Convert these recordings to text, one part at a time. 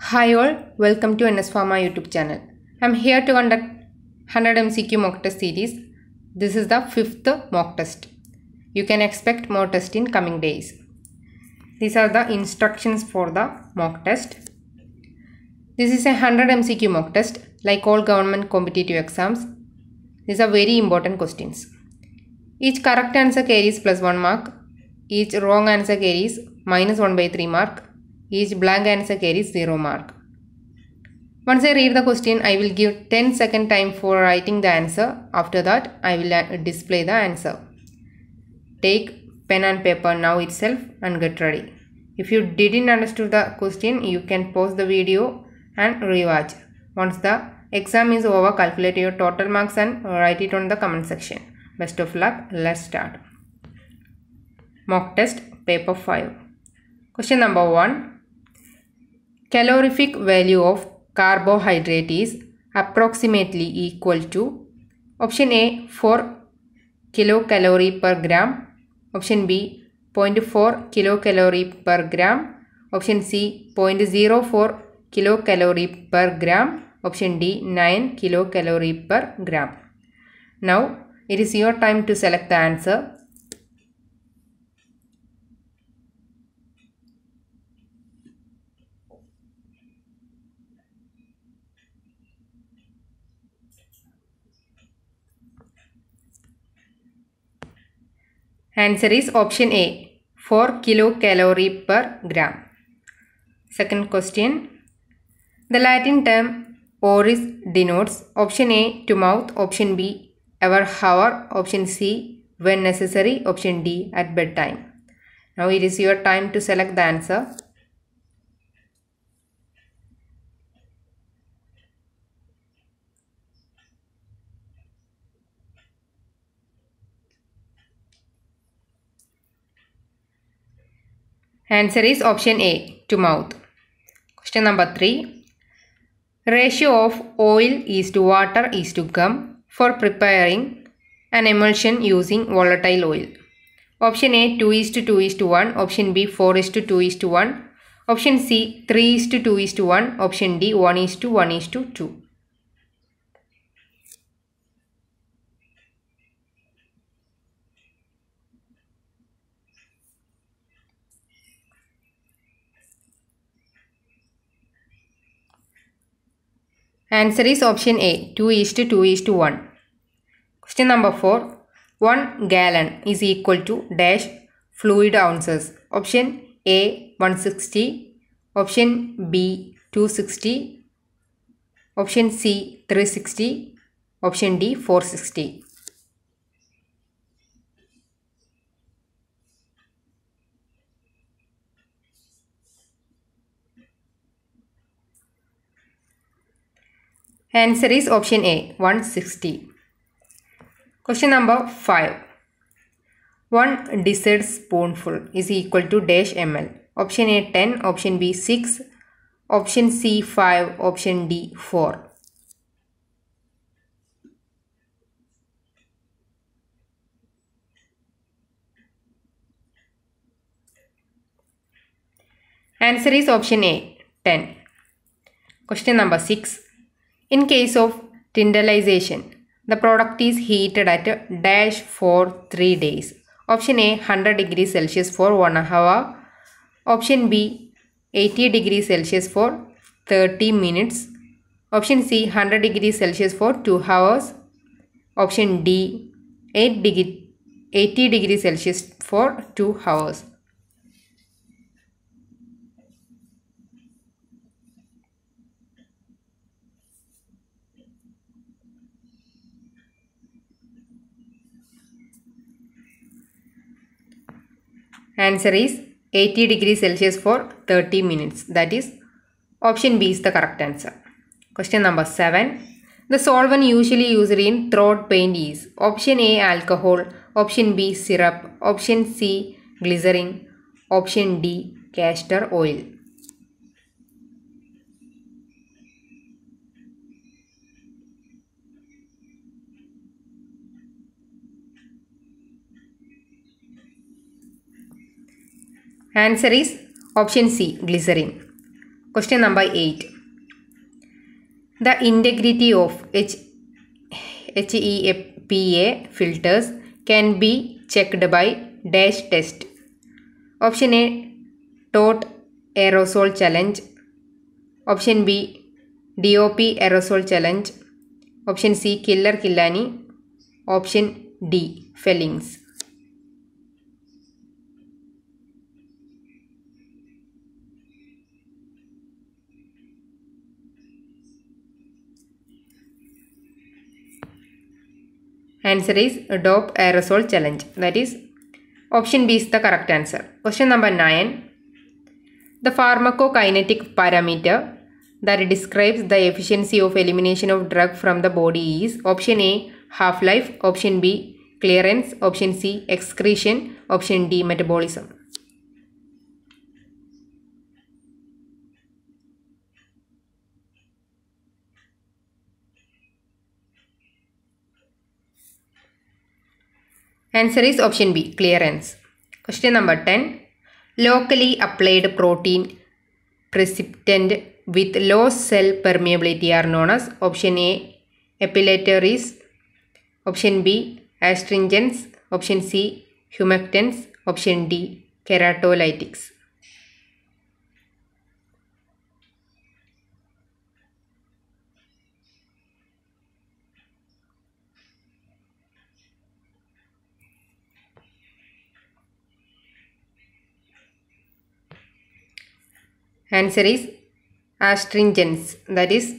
Hi all, welcome to NS Pharma YouTube channel. I'm here to conduct 100 MCQ mock test series. This is the fifth mock test. You can expect more tests in coming days. These are the instructions for the mock test. This is a 100 MCQ mock test like all government competitive exams. These are very important questions. Each correct answer carries plus 1 mark. Each wrong answer carries minus 1 by 3 mark each blank answer carries 0 mark. Once I read the question, I will give 10 second time for writing the answer. After that, I will uh, display the answer. Take pen and paper now itself and get ready. If you didn't understand the question, you can pause the video and rewatch. Once the exam is over, calculate your total marks and write it on the comment section. Best of luck. Let's start. Mock test paper 5. Question number 1 calorific value of carbohydrate is approximately equal to option A 4 kilocalorie per gram option B 0.4 kilocalorie per gram option C 0.04 kilocalorie per gram option D 9 kilocalorie per gram now it is your time to select the answer Answer is option A 4 kilocalorie per gram. Second question. The Latin term oris denotes option A to mouth, option B ever hour, option C when necessary, option D at bedtime. Now it is your time to select the answer. Answer is option A to mouth. Question number 3. Ratio of oil is to water is to gum for preparing an emulsion using volatile oil. Option A 2 is to 2 is to 1. Option B 4 is to 2 is to 1. Option C 3 is to 2 is to 1. Option D 1 is to 1 is to 2. Answer is option A 2 is to 2 is to 1. Question number 4 1 gallon is equal to dash fluid ounces. Option A 160, option B 260, option C 360, option D 460. Answer is option A 160. Question number 5. 1 dessert spoonful is equal to dash ml. Option A 10, option B 6, option C 5, option D 4. Answer is option A 10. Question number 6. In case of tindalization, the product is heated at dash for 3 days. Option A 100 degrees Celsius for 1 hour. Option B 80 degrees Celsius for 30 minutes. Option C 100 degrees Celsius for 2 hours. Option D 8 degree, 80 degrees Celsius for 2 hours. Answer is 80 degrees Celsius for 30 minutes. That is option B is the correct answer. Question number 7. The solvent usually used in throat paint is option A alcohol, option B syrup, option C glycerin, option D castor oil. Answer is option C glycerin. Question number 8. The integrity of HHEPA HEPA filters can be checked by dash test. Option A Tot aerosol challenge. Option B DOP aerosol challenge. Option C Killer Killani. Option D Fellings. Answer is Dope Aerosol Challenge. That is option B is the correct answer. Question number 9. The pharmacokinetic parameter that describes the efficiency of elimination of drug from the body is option A half-life, option B clearance, option C excretion, option D metabolism. Answer is option B, clearance. Question number 10. Locally applied protein precipitant with low cell permeability are known as option A, epilatories, option B, astringents, option C, humectants, option D, keratolytics. Answer is astringents. Uh, that is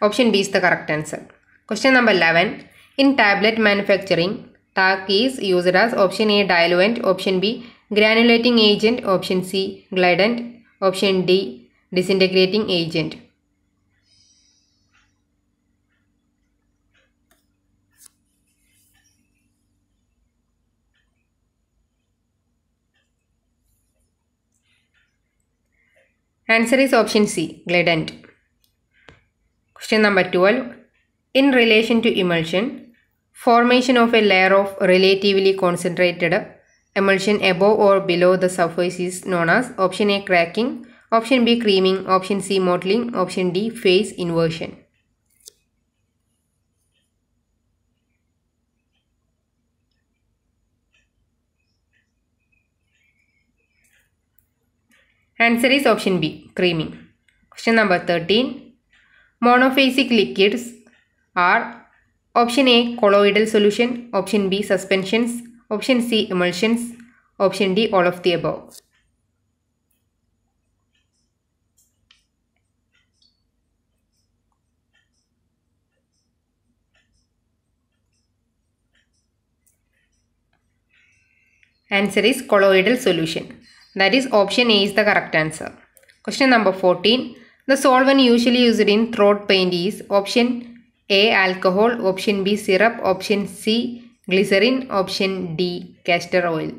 option B is the correct answer. Question number 11. In tablet manufacturing, TAC is used as option A diluent, option B granulating agent, option C glidant, option D disintegrating agent. Answer is option C, glidant. Question number 12. In relation to emulsion, formation of a layer of relatively concentrated emulsion above or below the surface is known as option A cracking, option B creaming, option C mottling, option D phase inversion. Answer is option B, creaming. Question number 13. Monophasic liquids are option A, colloidal solution, option B, suspensions, option C, emulsions, option D, all of the above. Answer is colloidal solution. That is option A is the correct answer. Question number 14. The solvent usually used in throat paint is option A alcohol, option B syrup, option C glycerin, option D castor oil.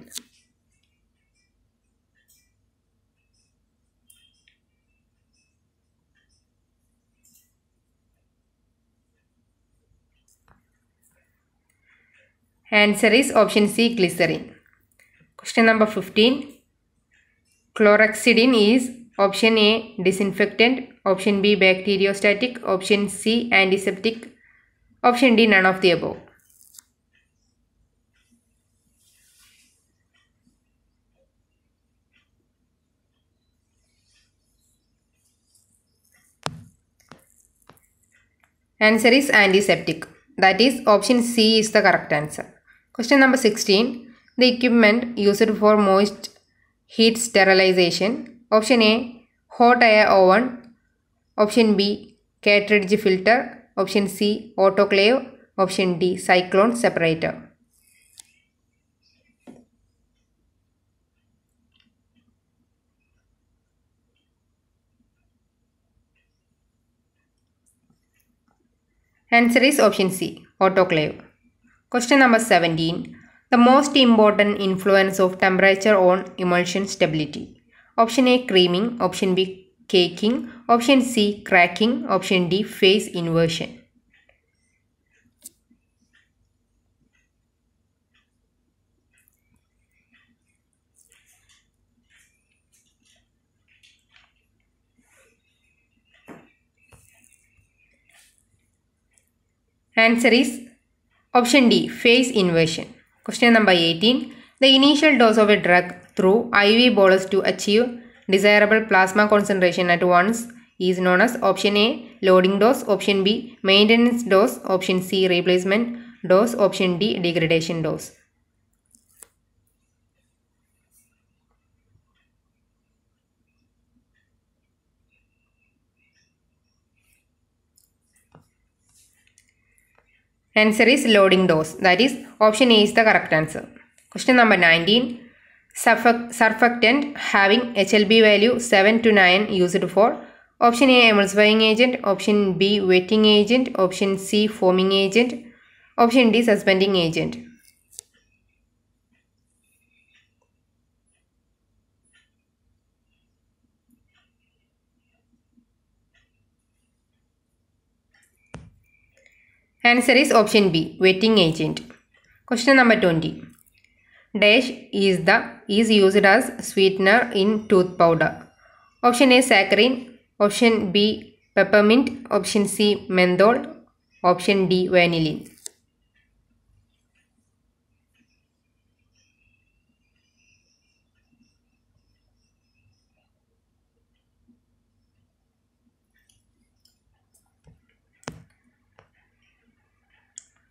Answer is option C glycerin. Question number 15. Chlorhexidine is option A disinfectant, option B bacteriostatic, option C antiseptic, option D none of the above. Answer is antiseptic. That is option C is the correct answer. Question number 16. The equipment used for moist heat sterilization. Option A hot air oven. Option B cartridge filter. Option C autoclave. Option D cyclone separator. Answer is option C autoclave. Question number 17. The most important influence of temperature on emulsion stability. Option A creaming, option B caking, option C cracking, option D phase inversion. Answer is option D phase inversion. Question number 18. The initial dose of a drug through IV bolus to achieve desirable plasma concentration at once is known as option A loading dose, option B maintenance dose, option C replacement dose, option D degradation dose. Answer is loading dose. That is option A is the correct answer. Question number 19. Surfactant having HLB value 7 to 9 used for Option A emulsifying agent, option B wetting agent, option C foaming agent, option D suspending agent. Answer is option B, wetting agent. Question number 20. Dash is the is used as sweetener in tooth powder. Option A saccharin, option B peppermint, option C menthol, option D vanillin.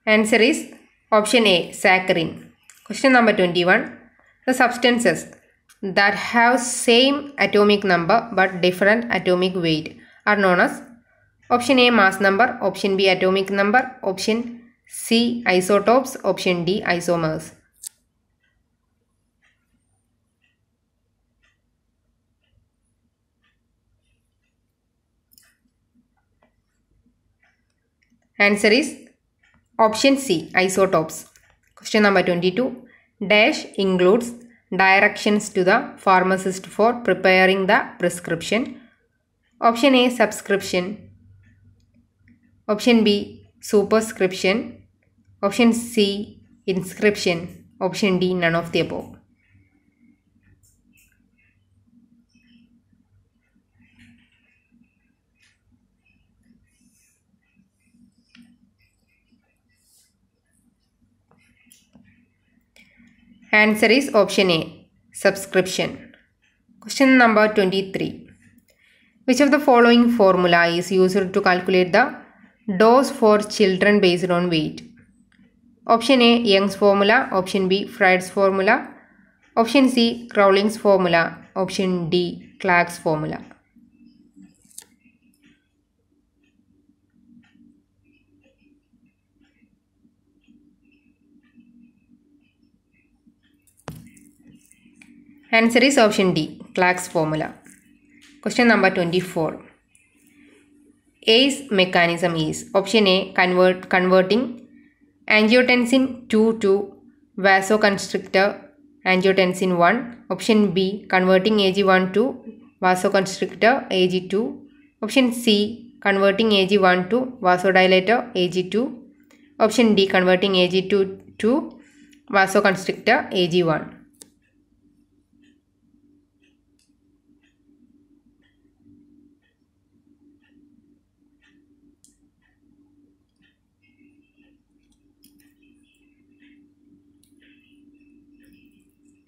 Answer is option A saccharin. Question number 21. The substances that have same atomic number but different atomic weight are known as option A mass number, option B atomic number, option C isotopes, option D isomers. Answer is Option C. Isotopes. Question number 22. Dash includes directions to the pharmacist for preparing the prescription. Option A. Subscription. Option B. Superscription. Option C. Inscription. Option D. None of the above. Answer is option A. Subscription. Question number 23. Which of the following formula is used to calculate the dose for children based on weight? Option A. Young's formula. Option B. Fried's formula. Option C. Crowling's formula. Option D. Clark's formula. Answer is option D, Clark's formula. Question number 24. A's mechanism is option A convert converting angiotensin 2 to vasoconstrictor angiotensin 1 option B converting AG1 to vasoconstrictor AG2 option C converting AG1 to vasodilator AG2 option D converting AG2 to vasoconstrictor AG1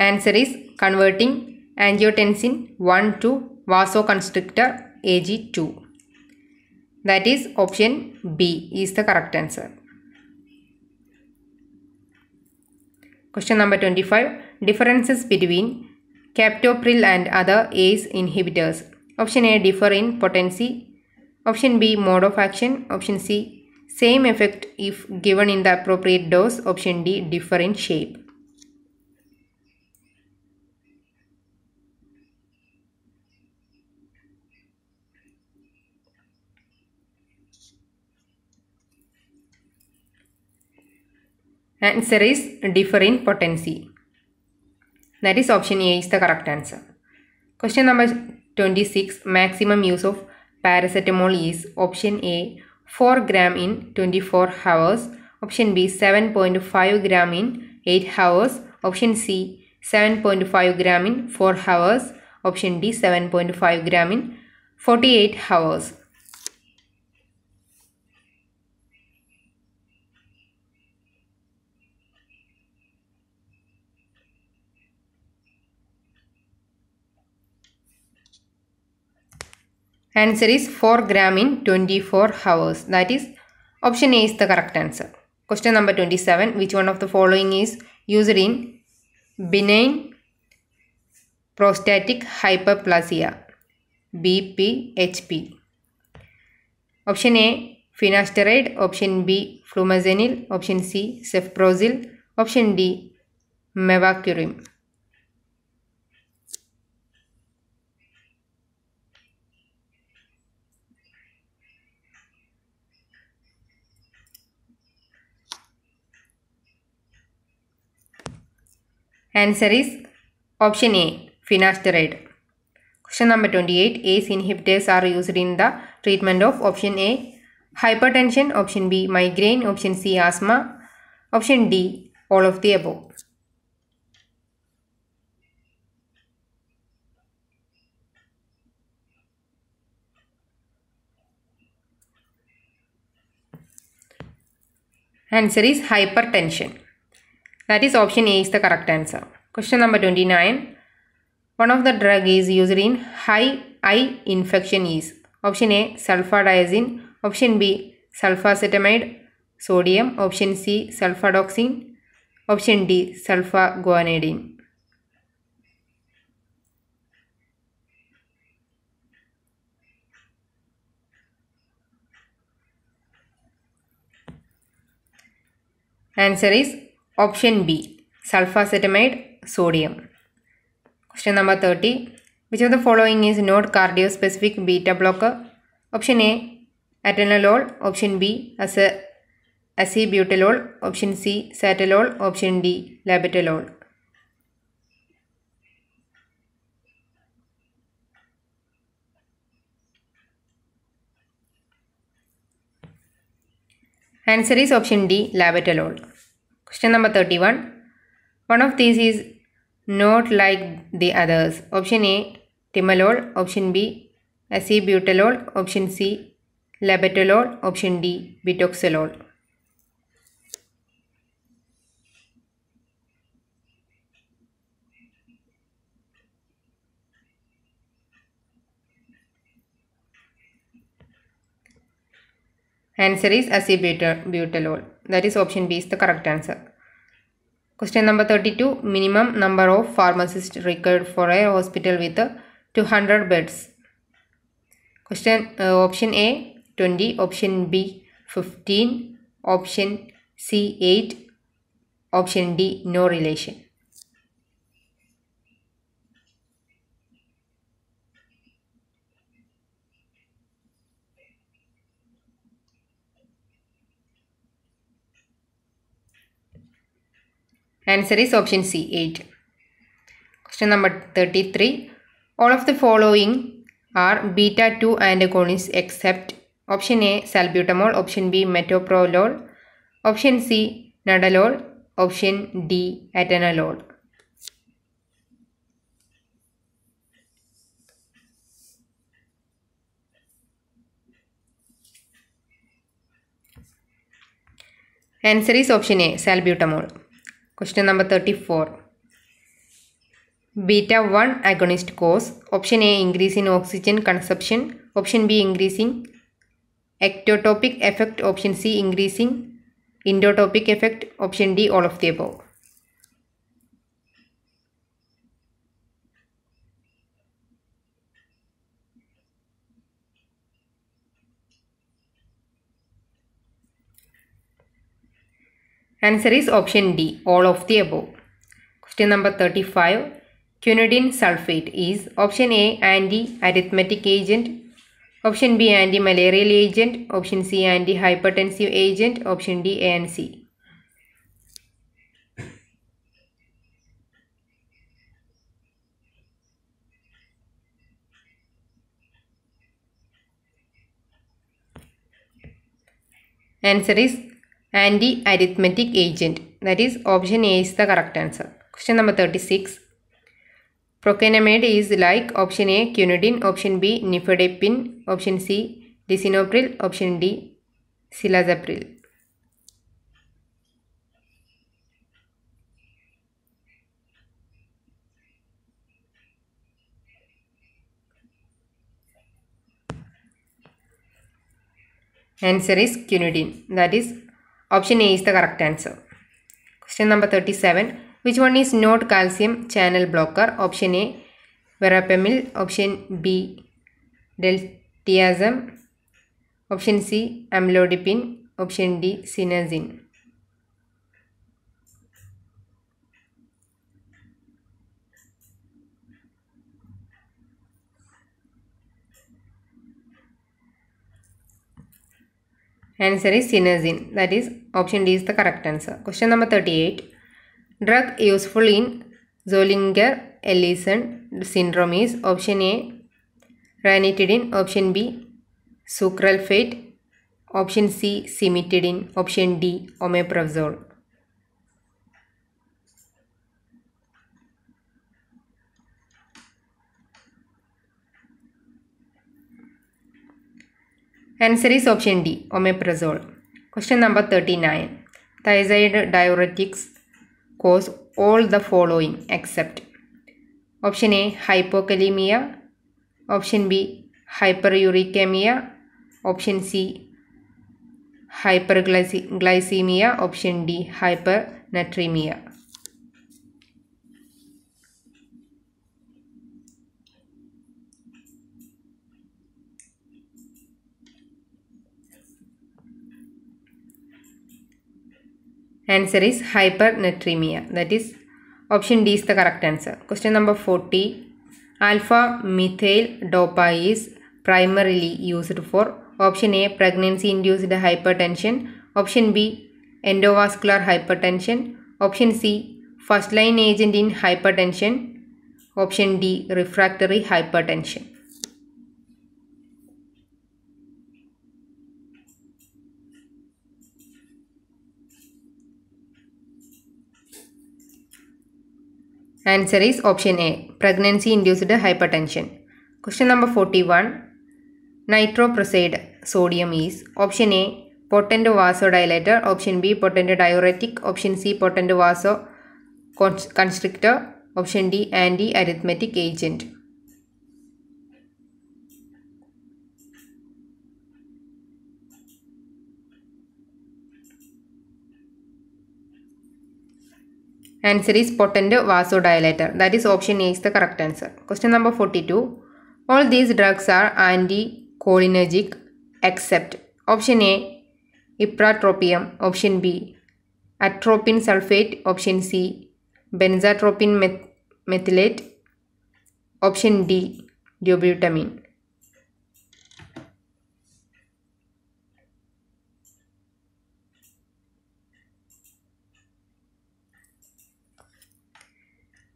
Answer is converting angiotensin 1 to vasoconstrictor AG2. That is option B is the correct answer. Question number 25. Differences between captopril and other ACE inhibitors. Option A differ in potency. Option B mode of action. Option C same effect if given in the appropriate dose. Option D differ in shape. Answer is differ in potency. That is option A is the correct answer. Question number 26 maximum use of paracetamol is option A 4 gram in 24 hours, option B 7.5 gram in 8 hours, option C 7.5 gram in 4 hours, option D 7.5 gram in 48 hours. Answer is 4 gram in 24 hours. That is option A is the correct answer. Question number 27. Which one of the following is used in benign prostatic hyperplasia? (BPH)? Option A finasteride. Option B flumazenil. Option C cefprozil. Option D mevacurim. Answer is option A finasteride. Question number 28 ACE inhibitors are used in the treatment of option A hypertension, option B migraine, option C asthma, option D all of the above. Answer is hypertension. That is option A is the correct answer. Question number 29. One of the drug is used in high eye infection is option A sulfadiazine, option B sulfacetamide, sodium, option C sulfadoxine, option D sulfaguanidine. Answer is Option B Sulfacetamide Sodium. Question number 30. Which of the following is not cardio-specific beta blocker? Option A Atenolol. Option B Ace Acebutalol. Option C Satalol. Option D Labetalol. Answer is option D, labetalol. Question number 31. One of these is not like the others. Option A, timolol. Option B, acebutolol. Option C, labetalol. Option D, bitoxolol. Answer is acebutolol. That is option B is the correct answer. Question number 32. Minimum number of pharmacists required for a hospital with 200 beds. Question uh, option A 20, option B 15, option C 8, option D no relation. Answer is option C 8. Question number 33. All of the following are beta 2 antagonists except option A salbutamol, option B metoprolol, option C nadolol, option D atenolol. Answer is option A salbutamol. Question number 34. Beta 1 agonist cause. Option A increase in oxygen consumption. Option B increasing ectotopic effect. Option C increasing endotopic effect. Option D all of the above. Answer is option D, all of the above. Question number 35. Quinidine sulfate is option A anti-arithmetic agent, option B anti-malarial agent, option C anti-hypertensive agent, option D A and C. Answer is anti-arithmetic agent. That is option A is the correct answer. Question number 36. Procainamide is like option A quinidine, option B nifedipine, option C disinopril, option D silazapril. Answer is quinidine. That is Option A is the correct answer. Question number 37. Which one is not calcium channel blocker? Option A, verapamil. Option B, deltiazem. Option C, amlodipine. Option D, sinazine. Answer is sinazine. That is option D is the correct answer. Question number 38. Drug useful in Zollinger Ellison syndrome is option A ranitidine, option B sucralfate, option C cimetidine, option D omeprazole. Answer is option D, omeprazole. Question number 39. Thiazide diuretics cause all the following except Option A, hypokalemia. Option B, hyperuricemia. Option C, hyperglycemia. Option D, hypernatremia. Answer is hypernatremia. That is option D is the correct answer. Question number 40. Alpha methyl dopa is primarily used for option A pregnancy induced hypertension, option B endovascular hypertension, option C first line agent in hypertension, option D refractory hypertension. Answer is option A pregnancy induced hypertension question number forty one nitroprusside sodium is option A potent vasodilator option B potent diuretic option C potent vasoconstrictor option D anti arrhythmic agent Answer is potent vasodilator. That is option A is the correct answer. Question number 42. All these drugs are anticholinergic except option A ipratropium, option B atropine sulfate, option C benzatropine meth methylate, option D dobutamine.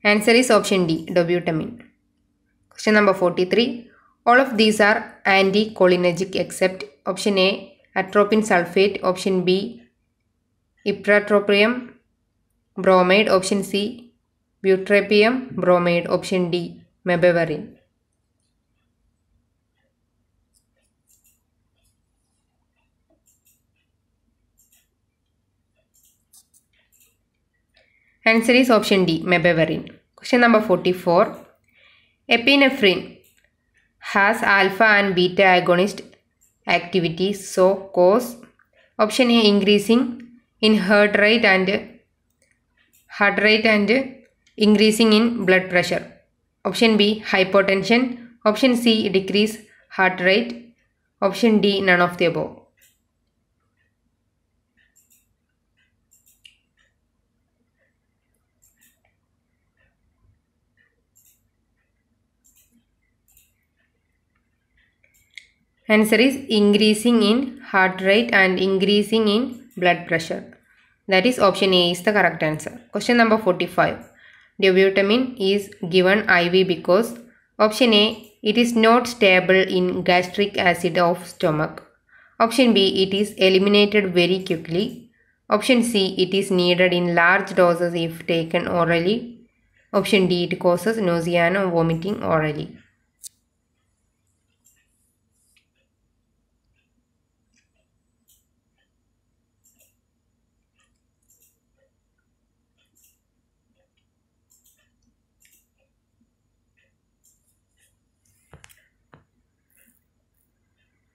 Answer is option D, dobutamine. Question number 43. All of these are anticholinergic except option A, atropine sulfate, option B, ipratropium bromide, option C, butrapium bromide, option D, mebevarin. Answer is option D, mebevarin. Question number 44. Epinephrine has alpha and beta agonist activity so cause option A increasing in heart rate and heart rate and increasing in blood pressure. Option B hypotension. Option C decrease heart rate. Option D none of the above. Answer is increasing in heart rate and increasing in blood pressure. That is option A is the correct answer. Question number 45. Dobutamine is given IV because option A it is not stable in gastric acid of stomach. Option B it is eliminated very quickly. Option C it is needed in large doses if taken orally. Option D it causes nausea and vomiting orally.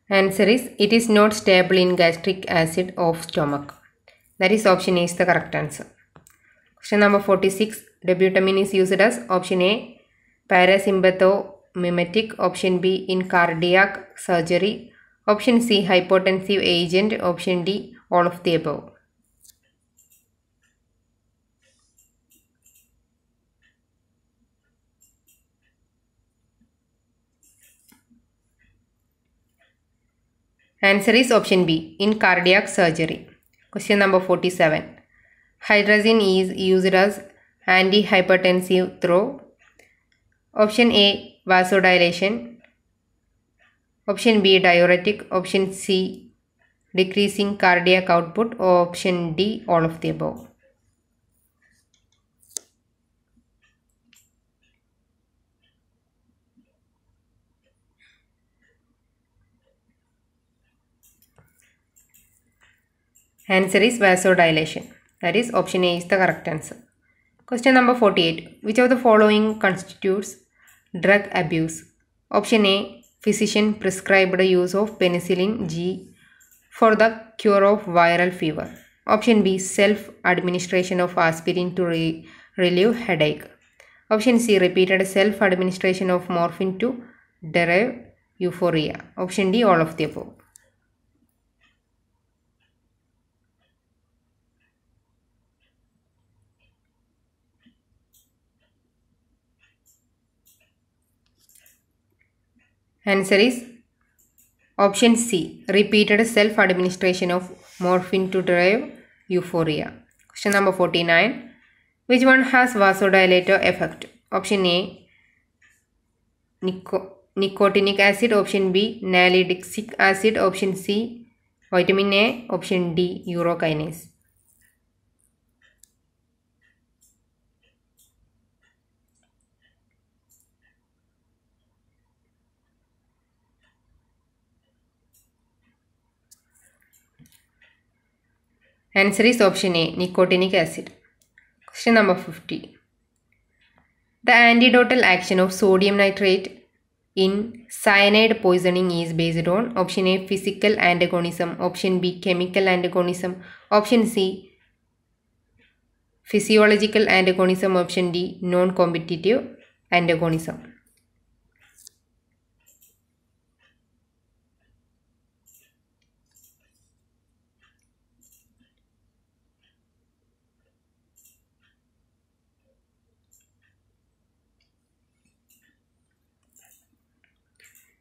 Answer is it is not stable in gastric acid of stomach. That is option A is the correct answer. Question number 46. Dobutamine is used as option A. Parasympathomimetic. Option B. In cardiac surgery. Option C. Hypotensive agent. Option D. All of the above. Answer is option B in cardiac surgery. Question number 47. Hydrazine is used as antihypertensive drug. option A vasodilation, option B diuretic, option C decreasing cardiac output, option D all of the above. Answer is vasodilation. That is option A is the correct answer. Question number 48. Which of the following constitutes drug abuse? Option A. Physician prescribed use of penicillin G for the cure of viral fever. Option B. Self-administration of aspirin to re relieve headache. Option C. Repeated self-administration of morphine to derive euphoria. Option D. All of the above. Answer is option C. Repeated self-administration of morphine to drive euphoria. Question number 49. Which one has vasodilator effect? Option A. nicotinic acid. Option B. Nalidixic acid. Option C. Vitamin A. Option D. Urokinase. Answer is option A, nicotinic acid. Question number 50. The antidotal action of sodium nitrate in cyanide poisoning is based on option A physical antagonism, option B chemical antagonism, option C physiological antagonism, option D non competitive antagonism.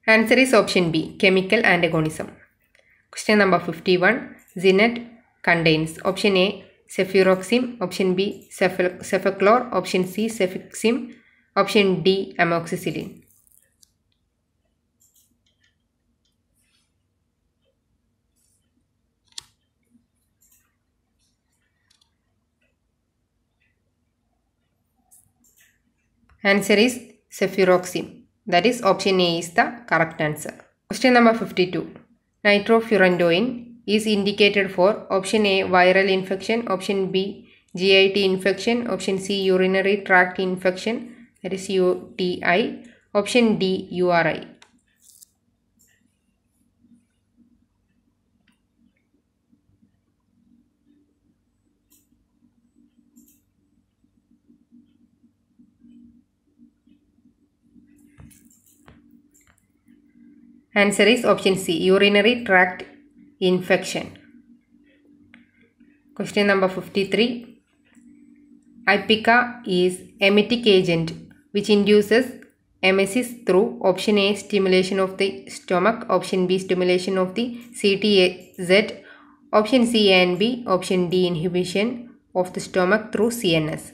Answer is option B, chemical antagonism. Question number 51, Zinet contains option A, cefuroxime, option B, cefaclor, option C, cefixime, option D, amoxicillin. Answer is cefuroxime. That is option A is the correct answer. Question number 52. Nitrofurantoin is indicated for option A viral infection, option B GIT infection, option C urinary tract infection that is UTI, option D URI. Answer is option C urinary tract infection. Question number 53 Ipica is emetic agent which induces emesis through option A stimulation of the stomach, option B stimulation of the CTZ, option C and B, option D inhibition of the stomach through CNS.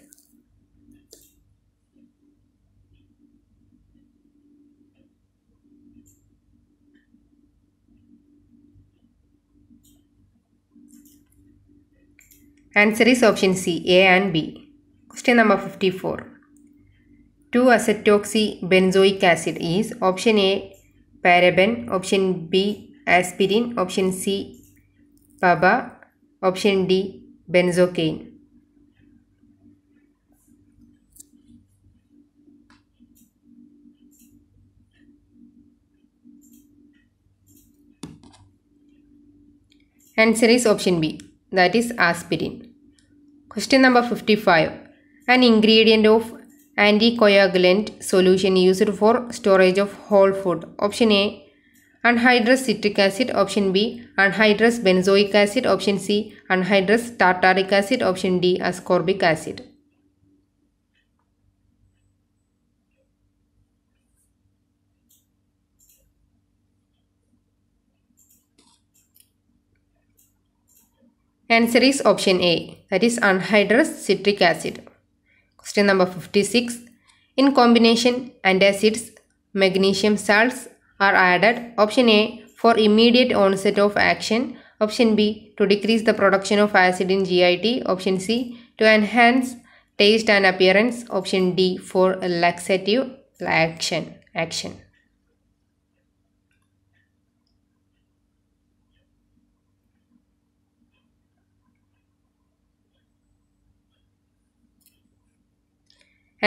Answer is option C, A and B. Question number 54. 2-acetoxybenzoic acid is option A paraben, option B aspirin, option C PABA. option D benzocaine. Answer is option B that is aspirin. Question number 55. An ingredient of anticoagulant solution used for storage of whole food. Option A. Anhydrous citric acid. Option B. Anhydrous benzoic acid. Option C. Anhydrous tartaric acid. Option D. Ascorbic acid. Answer is option A, that is anhydrous citric acid. Question number 56. In combination, antacids, magnesium salts are added. Option A, for immediate onset of action. Option B, to decrease the production of acid in GIT. Option C, to enhance taste and appearance. Option D, for laxative action. action.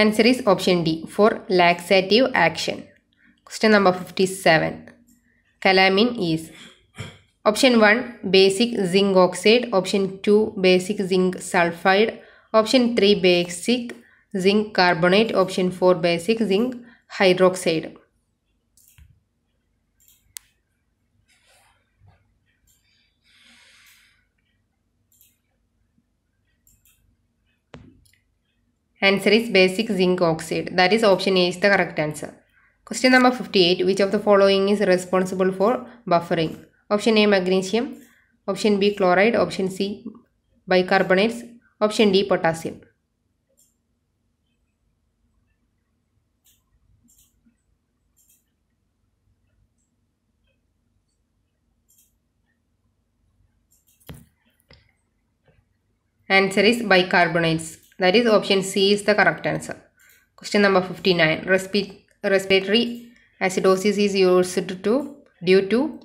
Answer is option D for laxative action. Question number 57. Calamine is Option 1 basic zinc oxide, option 2 basic zinc sulfide, option 3 basic zinc carbonate, option 4 basic zinc hydroxide. Answer is basic zinc oxide. That is option A is the correct answer. Question number 58. Which of the following is responsible for buffering? Option A magnesium. Option B chloride. Option C bicarbonates. Option D potassium. Answer is bicarbonates. That is option C is the correct answer. Question number 59. Respi respiratory acidosis is used to due to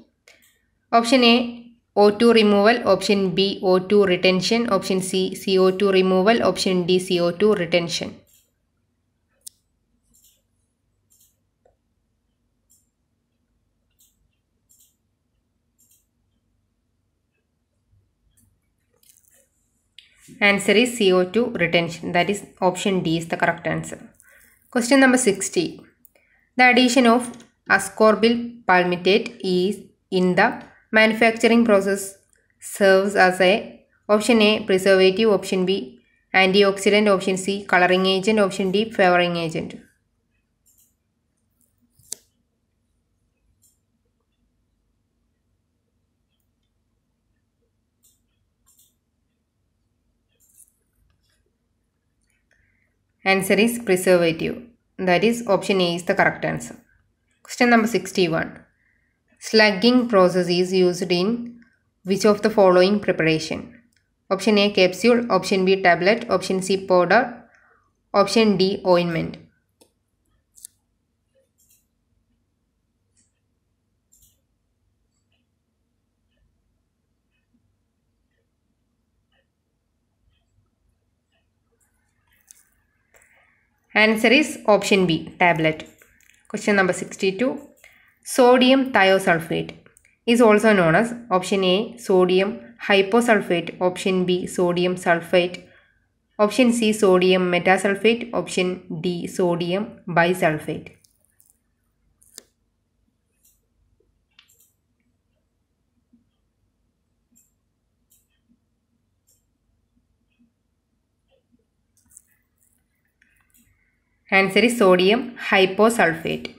option A O2 removal, option B O2 retention, option C CO2 removal, option D CO2 retention. Answer is CO2 retention. That is option D is the correct answer. Question number 60. The addition of ascorbyl palmitate is in the manufacturing process serves as a option A preservative, option B antioxidant, option C coloring agent, option D flavoring agent. Answer is preservative. That is option A is the correct answer. Question number 61. Slugging process is used in which of the following preparation? Option A capsule, option B tablet, option C powder, option D ointment. Answer is option B, tablet. Question number 62. Sodium thiosulfate is also known as option A, sodium hyposulfate, option B, sodium sulfate, option C, sodium metasulfate, option D, sodium bisulfate. Answer is sodium hyposulfate.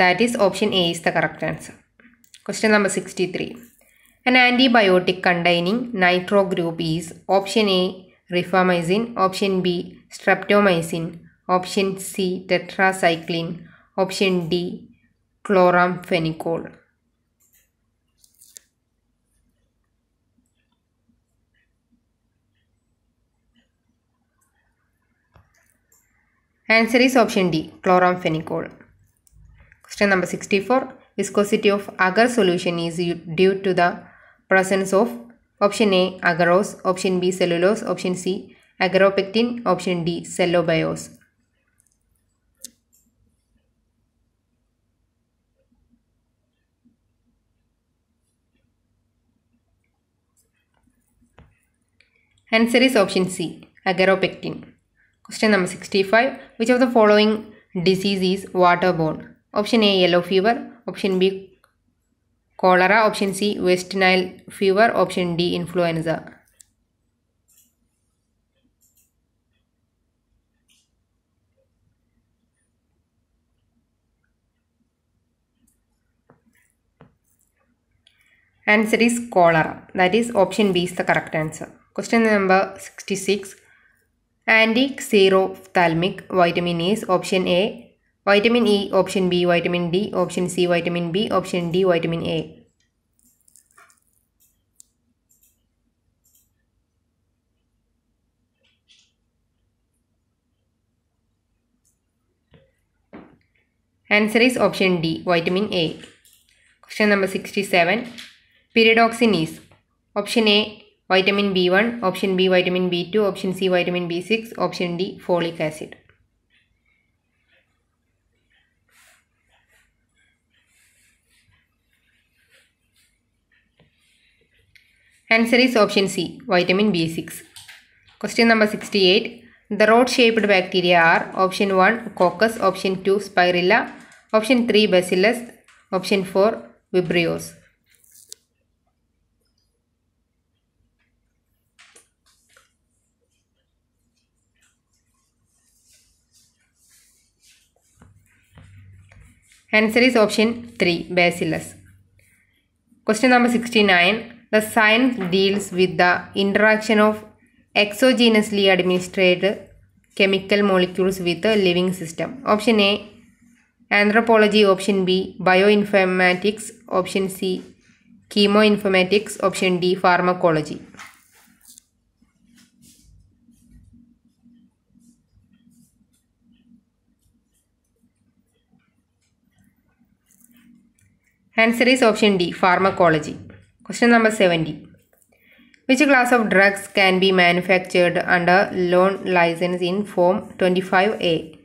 That is option A is the correct answer. Question number 63. An antibiotic containing nitro group is option A rifamycin, option B streptomycin, option C tetracycline, option D chloramphenicol. Answer is option D, chloramphenicol. Question number 64. Viscosity of agar solution is due to the presence of option A, agarose, option B, cellulose, option C, agaropectin, option D, cellobiose. Answer is option C, agaropectin. Question number 65. Which of the following disease is waterborne? Option A. Yellow fever. Option B. Cholera. Option C. West Nile fever. Option D. Influenza. Answer is cholera. That is option B is the correct answer. Question number 66 anti xerophthalmic vitamin is option A, vitamin E, option B, vitamin D, option C, vitamin B, option D, vitamin A. Answer is option D, vitamin A. Question number 67. Pyridoxine is option A vitamin B1, option B vitamin B2, option C vitamin B6, option D folic acid. Answer is option C, vitamin B6. Question number 68. The rod-shaped bacteria are option 1 coccus, option 2 spirilla, option 3 bacillus, option 4 vibrios. Answer is option 3 Bacillus. Question number 69. The science deals with the interaction of exogenously administered chemical molecules with a living system. Option A Anthropology. Option B Bioinformatics. Option C Chemoinformatics. Option D Pharmacology. Answer is option D, pharmacology. Question number 70. Which class of drugs can be manufactured under loan license in Form 25A?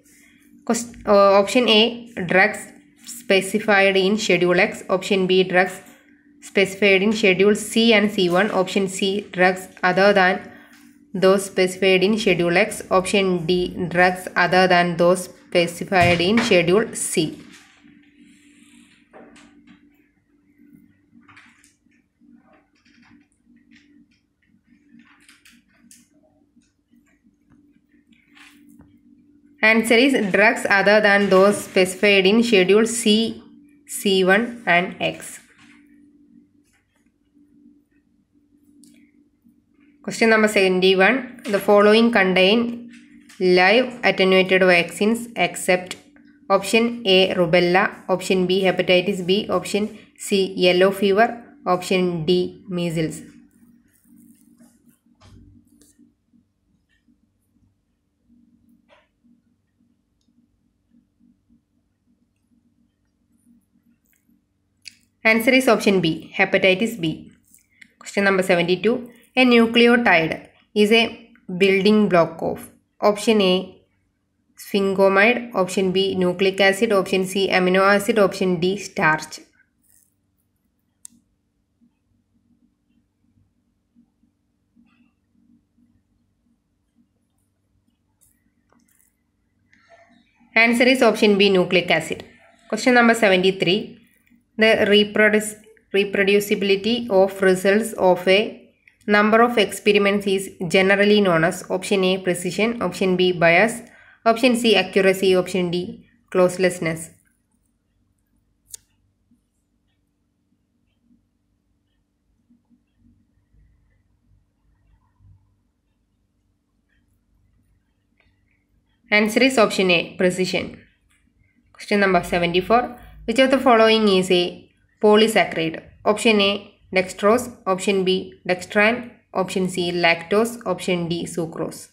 Uh, option A, drugs specified in Schedule X. Option B, drugs specified in Schedule C and C1. Option C, drugs other than those specified in Schedule X. Option D, drugs other than those specified in Schedule C. Answer is drugs other than those specified in schedule C, C1 and X. Question number 71. The following contain live attenuated vaccines except option A rubella, option B hepatitis B, option C yellow fever, option D measles. Answer is option B, hepatitis B. Question number 72. A nucleotide is a building block of option A sphingomide, option B nucleic acid, option C amino acid, option D starch. Answer is option B nucleic acid. Question number 73. The reproduce, reproducibility of results of a number of experiments is generally known as option A precision, option B bias, option C accuracy, option D closelessness. Answer is option A precision. Question number 74. Which of the following is a polysaccharide? Option A dextrose, option B dextran, option C lactose, option D sucrose.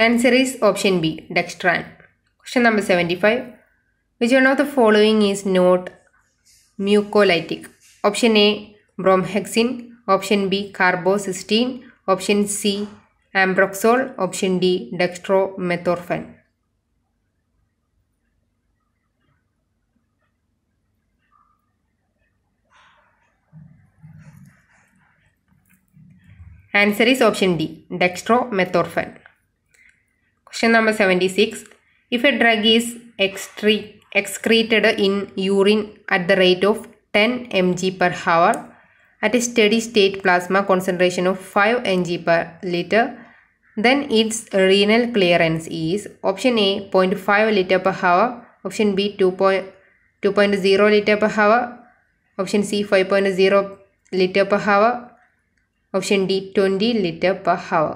Answer is option B, dextran. Question number 75. Which one of the following is not mucolytic option A bromhexine option B carbocisteine option C ambroxol option D dextromethorphan answer is option D dextromethorphan question number seventy six if a drug is extra excreted in urine at the rate of 10 mg per hour at a steady state plasma concentration of 5 mg per liter then its renal clearance is option A 0.5 liter per hour option B 2.0 liter per hour option C 5.0 liter per hour option D 20 liter per hour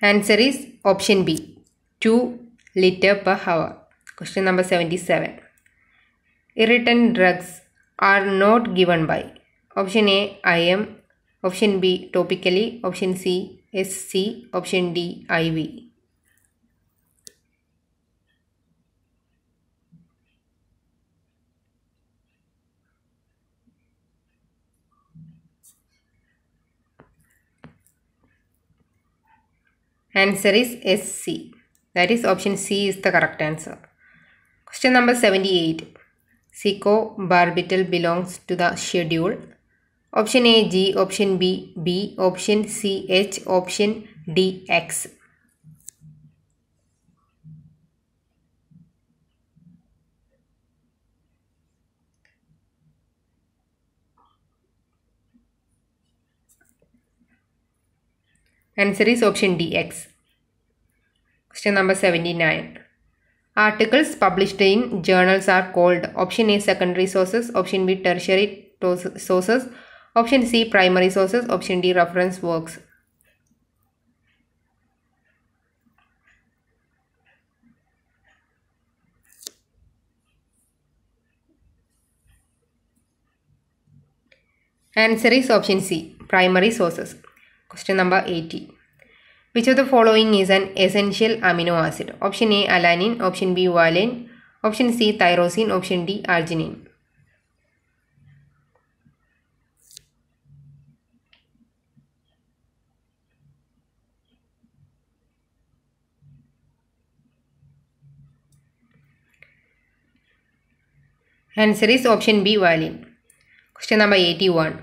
Answer is option B 2 liter per hour. Question number 77. Irritant drugs are not given by option A IM, option B topically, option C SC, option D IV. Answer is SC. That is option C is the correct answer. Question number 78. Secobarbital belongs to the schedule. Option A, G. Option B, B. Option C, H. Option D, X. Answer is option D, X. Question number 79. Articles published in journals are called option A secondary sources, option B tertiary sources, option C primary sources, option D reference works. Answer is option C primary sources. Question number 80. Which of the following is an essential amino acid? Option A alanine, option B valine, option C tyrosine, option D arginine. Answer is option B valine. Question number 81.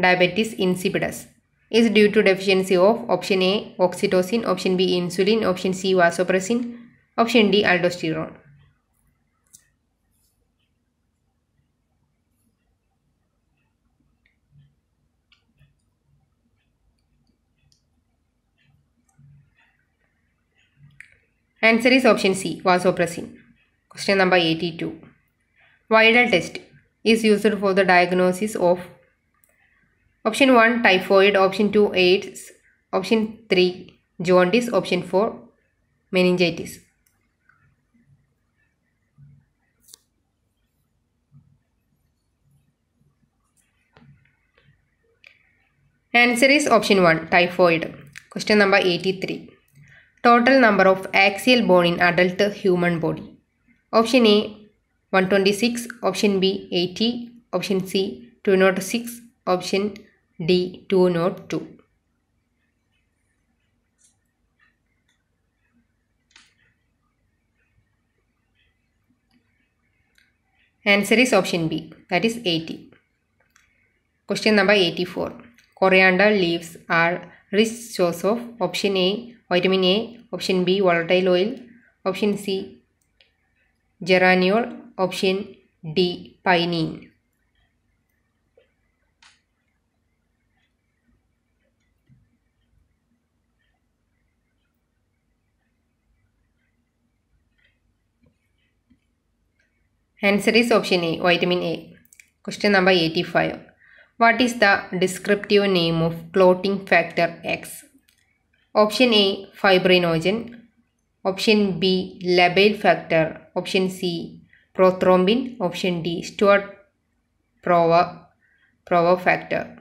Diabetes insipidus is due to deficiency of option A oxytocin, option B insulin, option C vasopressin, option D aldosterone. Answer is option C, vasopressin. Question number 82. Viral test is used for the diagnosis of Option 1 typhoid, option 2 AIDS, option 3 jaundice, option 4 meningitis. Answer is option 1 typhoid. Question number 83. Total number of axial bone in adult human body. Option A 126, option B 80, option C 206, option D 202. Answer is option B that is 80. Question number 84. Coriander leaves are rich source of option A vitamin A, option B volatile oil, option C geraniol, option D pinene. Answer is option A, vitamin A. Question number 85. What is the descriptive name of clotting factor X? Option A, fibrinogen. Option B, labile factor. Option C, prothrombin. Option D, Stuart Prover, Prover factor.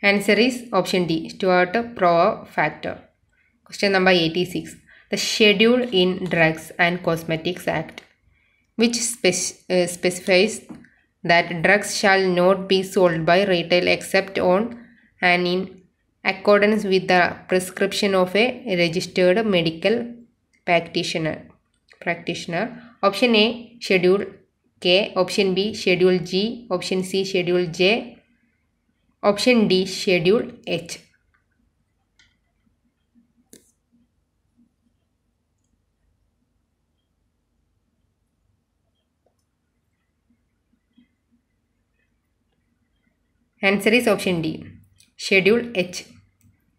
Answer is option D, Stuart Pro factor. Question number 86. The Schedule in Drugs and Cosmetics Act, which spec uh, specifies that drugs shall not be sold by retail except on and in accordance with the prescription of a registered medical practitioner. Practitioner. Option A, Schedule K. Option B, Schedule G. Option C, Schedule J Option D Schedule H. Answer is option D. Schedule H.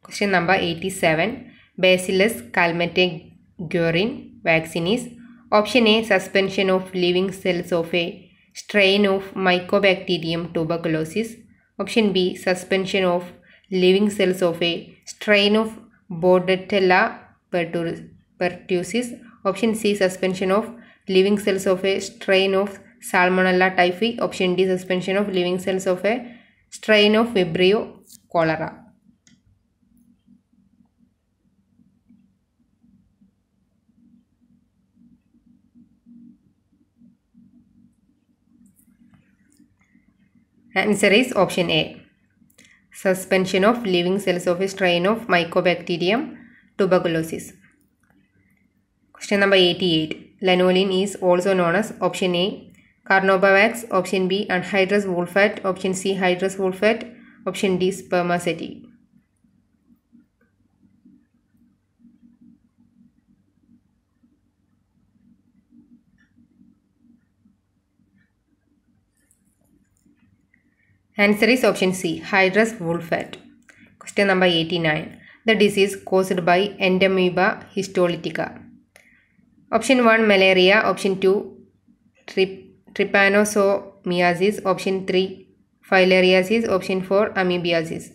Question number 87. Bacillus calmette-guerin vaccine is option A. Suspension of living cells of a strain of Mycobacterium tuberculosis Option B suspension of living cells of a strain of Bordetella pertussis. Option C suspension of living cells of a strain of Salmonella typhi. Option D suspension of living cells of a strain of Vibrio cholera. Answer is option A. Suspension of living cells of a strain of Mycobacterium tuberculosis. Question number 88. Lanolin is also known as option A. Carnobavax, option B, anhydrous wolfat, option C, hydrous wolfat, option D, spermaceti. Answer is option C, Hydrus wool fat. Question number 89. The disease caused by Endemiba histolytica. Option 1 malaria, option 2 trip, trypanosomiasis, option 3 filariasis, option 4 amoebiasis.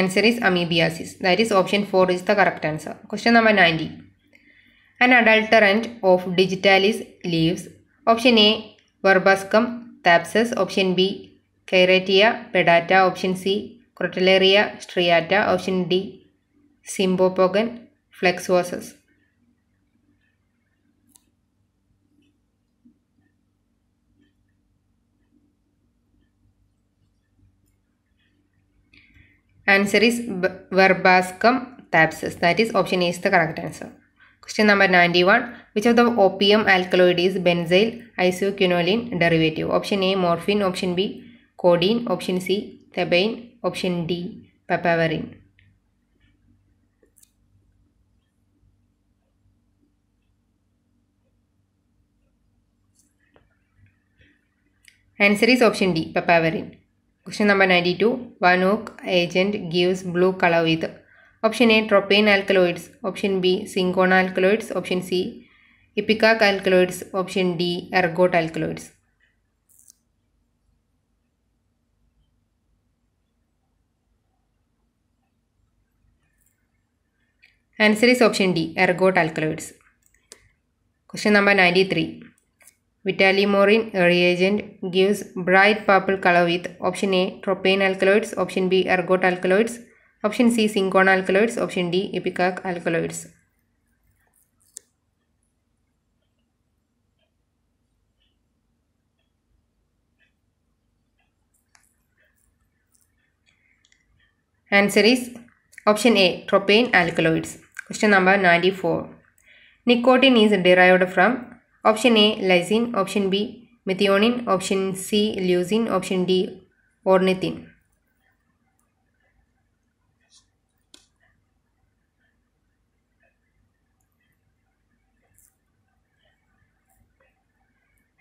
Answer is amebiasis. That is option 4 is the correct answer. Question number 90. An adulterant of digitalis leaves. Option A verbascum thapsus. Option B Caeratia pedata. Option C Crotellaria striata. Option D Symbopogon flexuosus. Answer is verbascum thapsus. That is option A is the correct answer. Question number 91. Which of the opium alkaloids is benzyl isoquinoline derivative? Option A morphine, option B codeine, option C thebaine, option D papaverine. Answer is option D papaverine. Question number 92. One oak agent gives blue color with Option A. Tropane alkaloids. Option B. Syncona alkaloids. Option C. Ipecac alkaloids. Option D. Ergot alkaloids. Answer is option D. Ergot alkaloids. Question number 93. Vitalymorin reagent gives bright purple color with option A tropane alkaloids, option B ergot alkaloids, option C syncone alkaloids, option D epicac alkaloids. Answer is option A tropane alkaloids. Question number 94. Nicotine is derived from option A lysine option B methionine option C leucine option D ornithine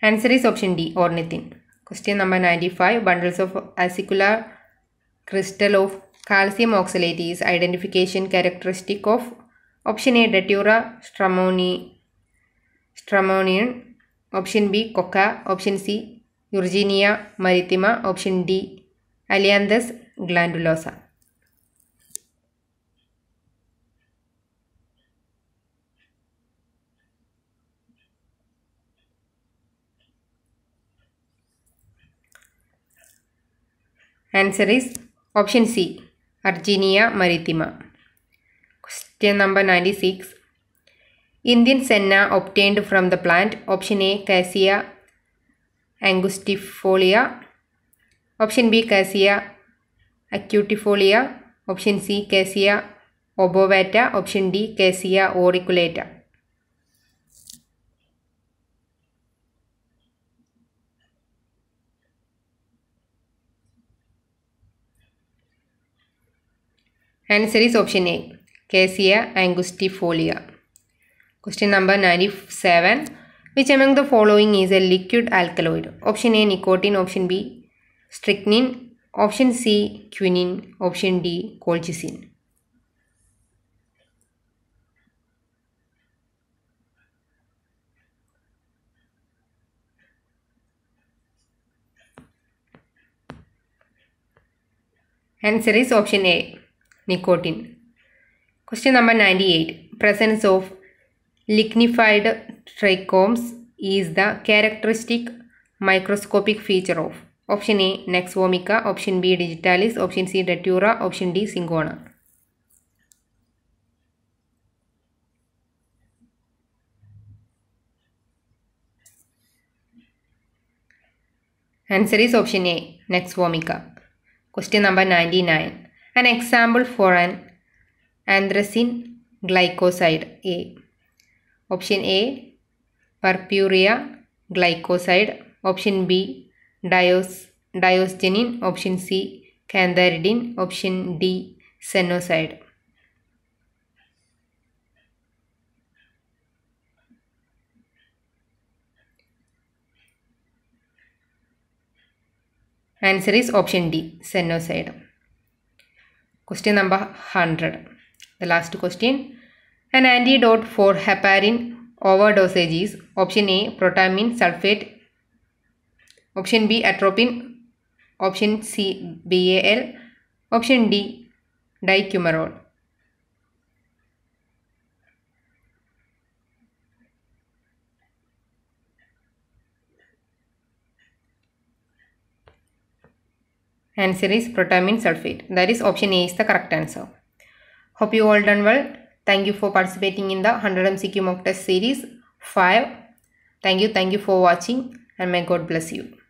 answer is option D ornithine question number ninety five bundles of acicular crystal of calcium oxalate is identification characteristic of option A datura stramoni stramonium option B coca option C urginea maritima option D ailanthus glandulosa answer is option C urginea maritima question number ninety six Indian senna obtained from the plant. Option A Cassia angustifolia. Option B Cassia acutifolia. Option C Cassia obovata. Option D Cassia auriculata. Answer is option A Cassia angustifolia. Question number 97. Which among the following is a liquid alkaloid? Option A nicotine, option B strychnine, option C quinine, option D colchicine. Answer is option A, nicotine. Question number 98. Presence of Lignified trichomes is the characteristic microscopic feature of option A Naxvomica, option B digitalis, option C datura, option D syngona. Answer is option A Naxvomica. Question number 99. An example for an anthracene glycoside A. Option A Purpurea glycoside Option B dios, Diosgenin Option C Cantharidin Option D Senoside Answer is option D, Senoside. Question number 100. The last question. An antidote for heparin overdosage is option A protamine sulfate, option B atropine, option C BAL, option D dicumarol. Answer is protamine sulfate. That is option A is the correct answer. Hope you all done well. Thank you for participating in the 100 MCQ mock test series 5. Thank you. Thank you for watching and may God bless you.